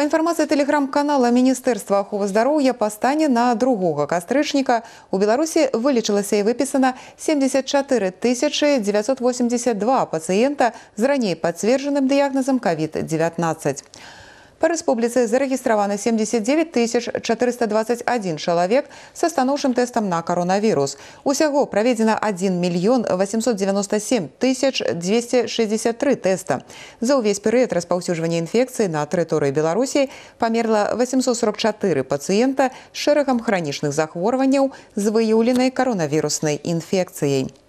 Па інфармацыі тэлеграм-канала Министерства аховы здароўя па стане на другога кастрычніка у Беларуси вылечилось и выпісана 74 982 пациента с ранее подтвержденным диагнозом covid 19 по Республике зарегистрировано 79 421 человек со станоўчым тестом на коронавирус. Усяго проведено 1 мільён 897 263 теста. За весь период распаўсюджвання инфекции на территории Беларуси померло 844 пациента с шэрагам хранічных захворванняў с выявленной коронавирусной инфекцией.